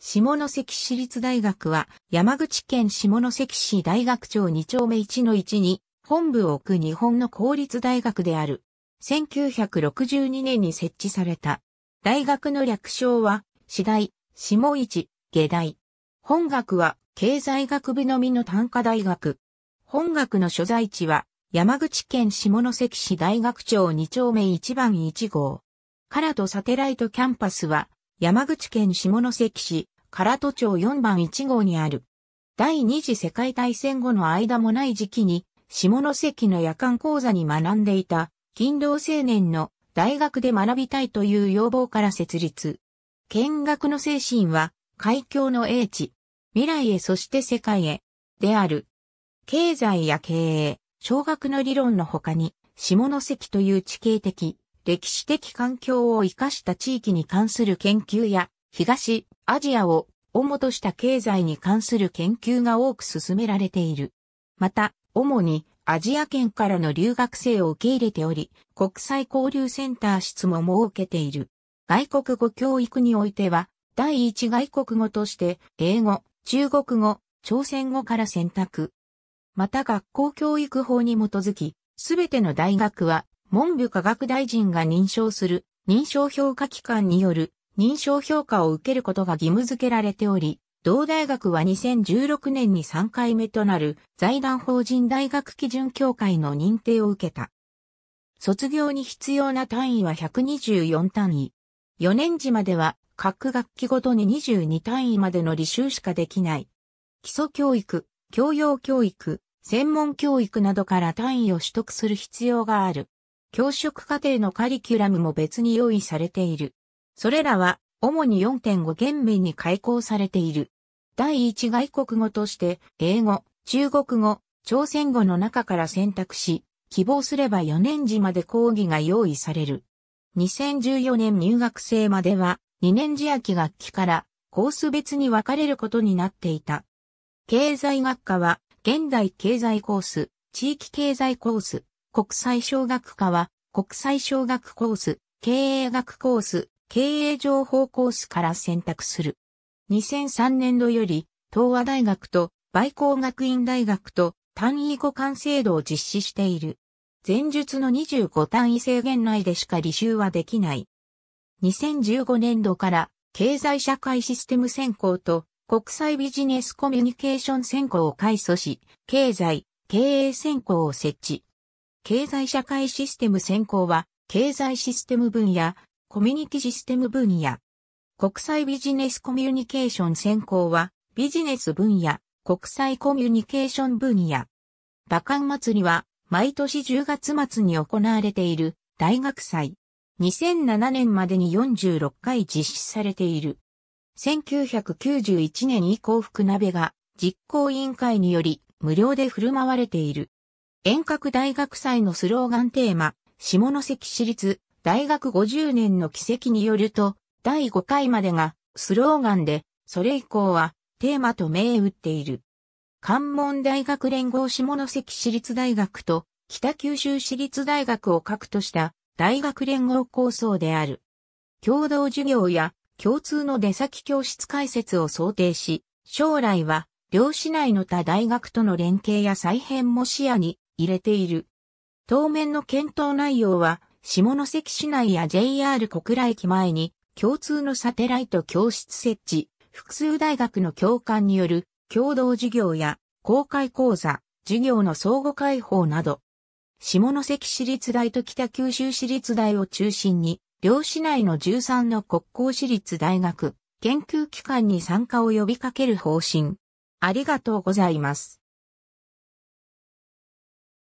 下関市立大学は山口県下関市大学庁2丁目1の1に本部を置く日本の公立大学である。1962年に設置された。大学の略称は、私大、下一、下大。本学は経済学部のみの単科大学。本学の所在地は山口県下関市大学庁2丁目1番1号。カラトサテライトキャンパスは山口県下関市、唐戸町4番1号にある。第二次世界大戦後の間もない時期に、下関の夜間講座に学んでいた、勤労青年の大学で学びたいという要望から設立。見学の精神は、海峡の英知、未来へそして世界へ、である。経済や経営、小学の理論の他に、下関という地形的、歴史的環境を生かした地域に関する研究や、東アジアを主とした経済に関する研究が多く進められている。また、主にアジア圏からの留学生を受け入れており、国際交流センター室も設けている。外国語教育においては、第一外国語として、英語、中国語、朝鮮語から選択。また学校教育法に基づき、すべての大学は文部科学大臣が認証する認証評価機関による認証評価を受けることが義務付けられており、同大学は2016年に3回目となる財団法人大学基準協会の認定を受けた。卒業に必要な単位は124単位。4年時までは各学期ごとに22単位までの履修しかできない。基礎教育、教養教育、専門教育などから単位を取得する必要がある。教職課程のカリキュラムも別に用意されている。それらは、主に4.5元面に開講されている。第一外国語として、英語、中国語、朝鮮語の中から選択し、希望すれば4年時まで講義が用意される。2014年入学生までは、2年時秋学期から、コース別に分かれることになっていた。経済学科は、現代経済コース、地域経済コース、国際小学科は、国際小学コース、経営学コース、経営情報コースから選択する。2003年度より、東和大学と、売工学院大学と、単位互換制度を実施している。前述の25単位制限内でしか履修はできない。2015年度から経済社会システム専攻と国際ビジネスコミュニケーション専攻を改組し、経済、経営専攻を設置。経済社会システム専攻は、経済システム分野、コミュニティシステム分野。国際ビジネスコミュニケーション専攻は、ビジネス分野、国際コミュニケーション分野。馬鹿祭りは、毎年10月末に行われている大学祭。2007年までに46回実施されている。1991年以降福鍋が実行委員会により無料で振る舞われている。遠隔大学祭のスローガンテーマ、下関市立大学50年の奇跡によると、第5回までがスローガンで、それ以降はテーマと銘打っている。関門大学連合下関市立大学と北九州市立大学を核とした大学連合構想である。共同授業や共通の出先教室開設を想定し、将来は両市内の他大学との連携や再編も視野に入れている。当面の検討内容は、下関市内や JR 小倉駅前に、共通のサテライト教室設置、複数大学の教官による共同授業や公開講座、授業の相互開放など、下関市立大と北九州市立大を中心に、両市内の13の国公市立大学、研究機関に参加を呼びかける方針。ありがとうございます。